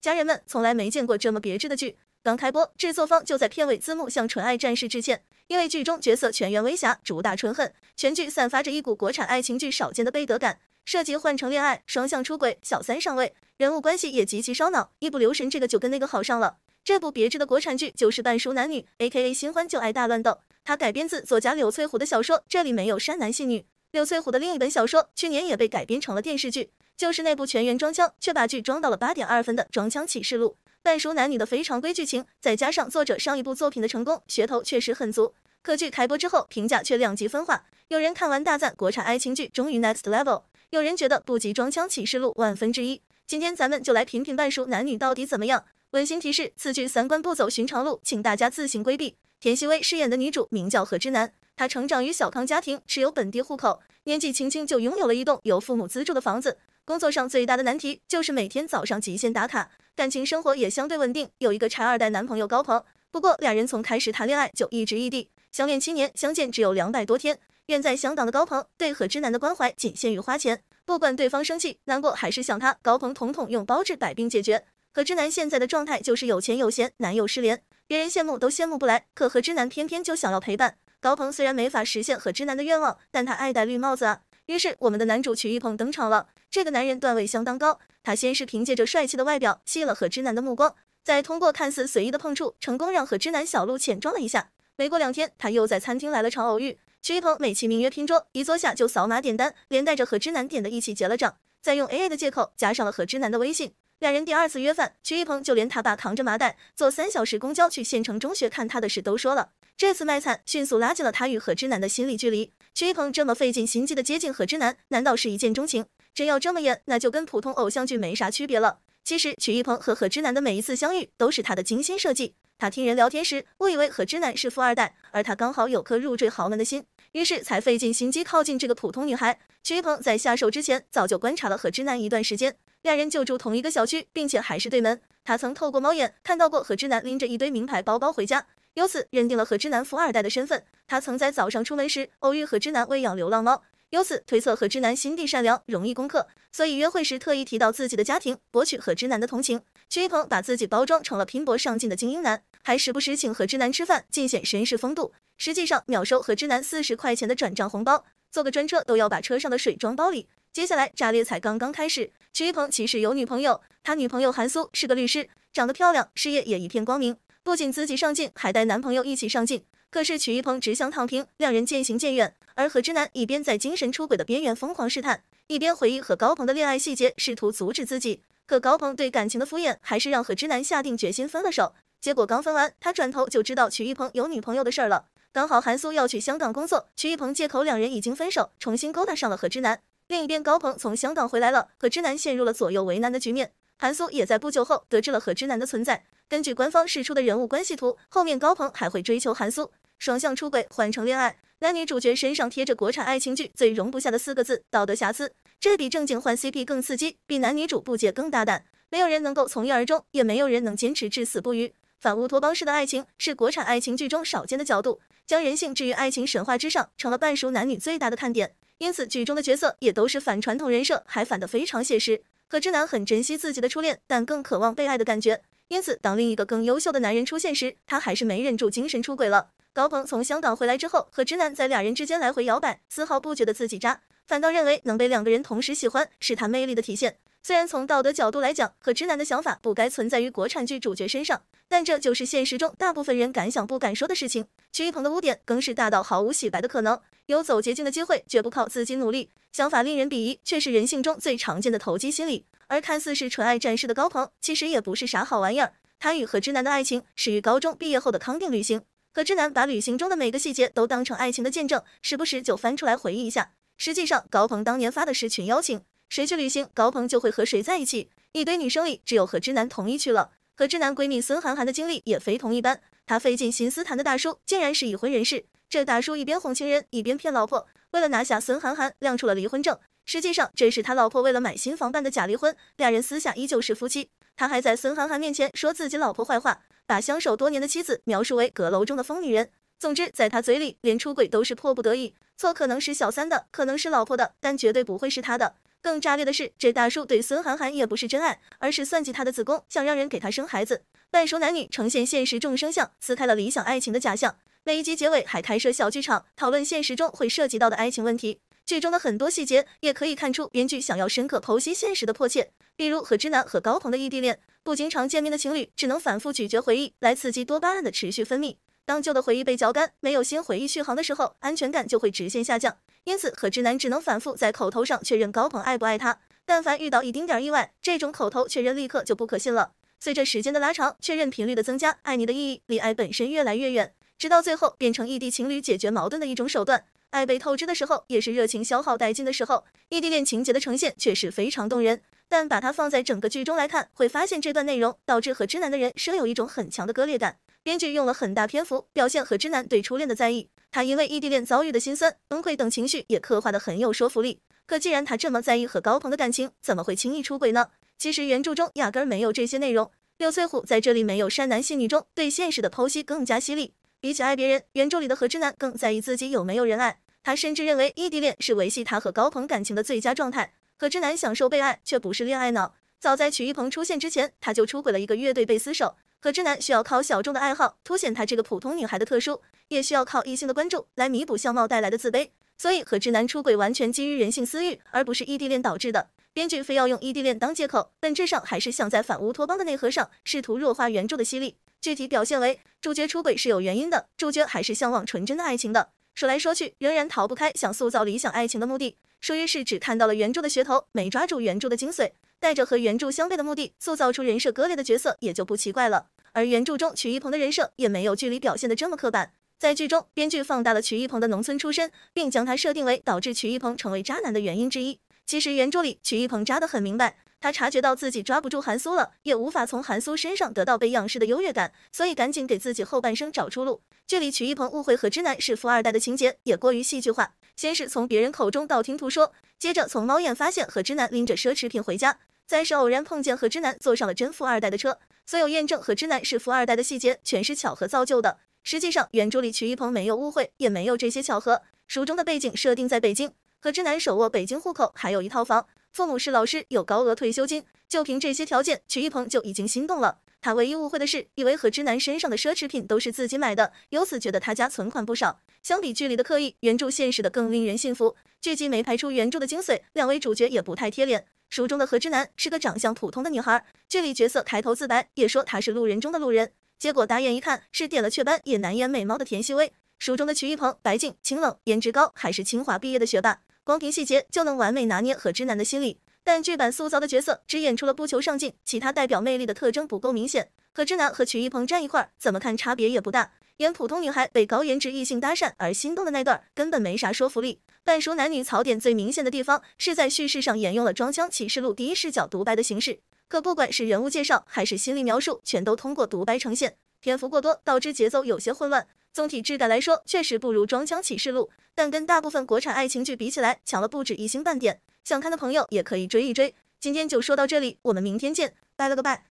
家人们从来没见过这么别致的剧，刚开播，制作方就在片尾字幕向纯爱战士致歉，因为剧中角色全员微瑕，主打纯恨，全剧散发着一股国产爱情剧少见的悲德感，涉及换乘恋爱、双向出轨、小三上位，人物关系也极其烧脑，一不留神这个就跟那个好上了。这部别致的国产剧就是《半熟男女》，A.K.A. 新欢旧爱大乱斗，它改编自作家柳翠虎的小说，这里没有山男戏女。柳翠虎的另一本小说去年也被改编成了电视剧。就是那部全员装腔，却把剧装到了八点二分的《装腔启示录》，半熟男女的非常规剧情，再加上作者上一部作品的成功，噱头确实很足。可剧开播之后，评价却两极分化，有人看完大赞国产爱情剧终于 next level，有人觉得不及《装腔启示录》万分之一。今天咱们就来评评《半熟男女》到底怎么样。温馨提示：此剧三观不走寻常路，请大家自行规避。田曦薇饰演的女主名叫何之南，她成长于小康家庭，持有本地户口，年纪轻轻就拥有了一栋由父母资助的房子。工作上最大的难题就是每天早上极限打卡，感情生活也相对稳定，有一个差二代男朋友高鹏。不过俩人从开始谈恋爱就一直异地，相恋七年，相见只有两百多天。远在香港的高鹏对何之南的关怀仅限于花钱，不管对方生气、难过还是想他，高鹏统统用包治百病解决。何之南现在的状态就是有钱有闲，男友失联，别人羡慕都羡慕不来，可何之南偏偏就想要陪伴。高鹏虽然没法实现何之南的愿望，但他爱戴绿帽子啊。于是我们的男主曲玉鹏登场了。这个男人段位相当高，他先是凭借着帅气的外表吸了何知南的目光，再通过看似随意的碰触，成功让何知南小鹿浅撞了一下。没过两天，他又在餐厅来了场偶遇，曲一鹏美其名曰拼桌，一坐下就扫码点单，连带着何知南点的一起结了账，再用 A A 的借口加上了何知南的微信。两人第二次约饭，曲一鹏就连他爸扛着麻袋坐三小时公交去县城中学看他的事都说了。这次卖惨迅速拉近了他与何知南的心理距离。曲一鹏这么费尽心机的接近何知南，难道是一见钟情？真要这么演，那就跟普通偶像剧没啥区别了。其实，曲一鹏和何之南的每一次相遇都是他的精心设计。他听人聊天时，误以为何之南是富二代，而他刚好有颗入赘豪门的心，于是才费尽心机靠近这个普通女孩。曲一鹏在下手之前，早就观察了何之南一段时间。两人就住同一个小区，并且还是对门。他曾透过猫眼看到过何之南拎着一堆名牌包包回家，由此认定了何之南富二代的身份。他曾在早上出门时，偶遇何之南喂养流浪猫。由此推测何知南心地善良，容易攻克，所以约会时特意提到自己的家庭，博取何知南的同情。曲一鹏把自己包装成了拼搏上进的精英男，还时不时请何知南吃饭，尽显绅士风度。实际上秒收何知南四十块钱的转账红包，坐个专车都要把车上的水装包里。接下来炸裂才刚刚开始，曲一鹏其实有女朋友，他女朋友韩苏是个律师，长得漂亮，事业也一片光明，不仅自己上进，还带男朋友一起上进。可是曲一鹏只想躺平，两人渐行渐远。而何之南一边在精神出轨的边缘疯狂试探，一边回忆和高鹏的恋爱细节，试图阻止自己。可高鹏对感情的敷衍，还是让何之南下定决心分了手。结果刚分完，他转头就知道曲一鹏有女朋友的事了。刚好韩苏要去香港工作，曲一鹏借口两人已经分手，重新勾搭上了何之南。另一边，高鹏从香港回来了，何之南陷入了左右为难的局面。韩苏也在不久后得知了何之南的存在。根据官方释出的人物关系图，后面高鹏还会追求韩苏。双向出轨换成恋爱，男女主角身上贴着国产爱情剧最容不下的四个字：道德瑕疵。这比正经换 CP 更刺激，比男女主不解更大胆。没有人能够从一而终，也没有人能坚持至死不渝。反乌托邦式的爱情是国产爱情剧中少见的角度，将人性置于爱情神话之上，成了半熟男女最大的看点。因此，剧中的角色也都是反传统人设，还反得非常写实。何知南很珍惜自己的初恋，但更渴望被爱的感觉。因此，当另一个更优秀的男人出现时，他还是没忍住精神出轨了。高鹏从香港回来之后，和直男在俩人之间来回摇摆，丝毫不觉得自己渣，反倒认为能被两个人同时喜欢是他魅力的体现。虽然从道德角度来讲，和直男的想法不该存在于国产剧主角身上，但这就是现实中大部分人敢想不敢说的事情。曲一鹏的污点更是大到毫无洗白的可能，有走捷径的机会，绝不靠自己努力。想法令人鄙夷，却是人性中最常见的投机心理。而看似是纯爱战士的高鹏，其实也不是啥好玩意儿。他与何直男的爱情始于高中毕业后的康定旅行。何知南把旅行中的每个细节都当成爱情的见证，时不时就翻出来回忆一下。实际上，高鹏当年发的是群邀请，谁去旅行，高鹏就会和谁在一起。一堆女生里，只有何知南同意去了。何知南闺蜜孙涵涵的经历也非同一般，她费尽心思谈的大叔，竟然是已婚人士。这大叔一边哄情人，一边骗老婆，为了拿下孙涵涵，亮出了离婚证。实际上，这是他老婆为了买新房办的假离婚，俩人私下依旧是夫妻。他还在孙涵涵面前说自己老婆坏话。把相守多年的妻子描述为阁楼中的疯女人。总之，在他嘴里，连出轨都是迫不得已。错可能是小三的，可能是老婆的，但绝对不会是他的。更炸裂的是，这大叔对孙涵涵也不是真爱，而是算计她的子宫，想让人给她生孩子。半熟男女呈现现实众生相，撕开了理想爱情的假象。每一集结尾还开设小剧场，讨论现实中会涉及到的爱情问题。剧中的很多细节也可以看出编剧想要深刻剖析现实的迫切，比如何知南和高鹏的异地恋。不经常见面的情侣只能反复咀嚼回忆来刺激多巴胺的持续分泌。当旧的回忆被嚼干，没有新回忆续航的时候，安全感就会直线下降。因此，何直南只能反复在口头上确认高鹏爱不爱他。但凡遇到一丁点儿意外，这种口头确认立刻就不可信了。随着时间的拉长，确认频率的增加，爱你的意义离爱本身越来越远，直到最后变成异地情侣解决矛盾的一种手段。爱被透支的时候，也是热情消耗殆尽的时候。异地恋情节的呈现却是非常动人。但把它放在整个剧中来看，会发现这段内容导致何知南的人生有一种很强的割裂感。编剧用了很大篇幅表现何知南对初恋的在意，他因为异地恋遭遇的心酸、崩溃等情绪也刻画的很有说服力。可既然他这么在意和高鹏的感情，怎么会轻易出轨呢？其实原著中压根没有这些内容。柳翠虎在这里没有善男信女中对现实的剖析更加犀利。比起爱别人，原著里的何知南更在意自己有没有人爱。他甚至认为异地恋是维系他和高鹏感情的最佳状态。何知南享受被爱，却不是恋爱脑。早在曲一鹏出现之前，他就出轨了一个乐队贝斯手。何知南需要靠小众的爱好凸显她这个普通女孩的特殊，也需要靠异性的关注来弥补相貌带来的自卑。所以何知南出轨完全基于人性私欲，而不是异地恋导致的。编剧非要用异地恋当借口，本质上还是想在反乌托邦的内核上试图弱化原著的犀利。具体表现为，主角出轨是有原因的，主角还是向往纯真的爱情的。说来说去，仍然逃不开想塑造理想爱情的目的。说于是只看到了原著的噱头，没抓住原著的精髓，带着和原著相悖的目的塑造出人设割裂的角色，也就不奇怪了。而原著中曲一鹏的人设也没有剧里表现的这么刻板。在剧中，编剧放大了曲一鹏的农村出身，并将他设定为导致曲一鹏成为渣男的原因之一。其实原著里曲一鹏渣得很明白。他察觉到自己抓不住韩苏了，也无法从韩苏身上得到被仰视的优越感，所以赶紧给自己后半生找出路。剧里曲一鹏误会何知南是富二代的情节也过于戏剧化。先是从别人口中道听途说，接着从猫眼发现何知南拎着奢侈品回家，再是偶然碰见何知南坐上了真富二代的车。所有验证何知南是富二代的细节全是巧合造就的。实际上，原著里曲一鹏没有误会，也没有这些巧合。书中的背景设定在北京，何知南手握北京户口，还有一套房。父母是老师，有高额退休金，就凭这些条件，曲一鹏就已经心动了。他唯一误会的是，以为何之南身上的奢侈品都是自己买的，由此觉得他家存款不少。相比剧里的刻意，原著现实的更令人信服。剧集没拍出原著的精髓，两位主角也不太贴脸。书中的何之南是个长相普通的女孩，剧里角色抬头自白也说她是路人中的路人，结果打眼一看是点了雀斑也难掩美貌的田曦薇。书中的曲一鹏白净清冷，颜值高，还是清华毕业的学霸。光凭细节就能完美拿捏何知南的心理，但剧版塑造的角色只演出了不求上进，其他代表魅力的特征不够明显。何知南和曲一鹏站一块儿，怎么看差别也不大。演普通女孩被高颜值异性搭讪而心动的那段，根本没啥说服力。半熟男女槽点最明显的地方是在叙事上沿用了《装腔启示录》第一视角独白的形式，可不管是人物介绍还是心理描述，全都通过独白呈现，篇幅过多，导致节奏有些混乱。总体质感来说，确实不如《装腔启示录》，但跟大部分国产爱情剧比起来，强了不止一星半点。想看的朋友也可以追一追。今天就说到这里，我们明天见，拜了个拜。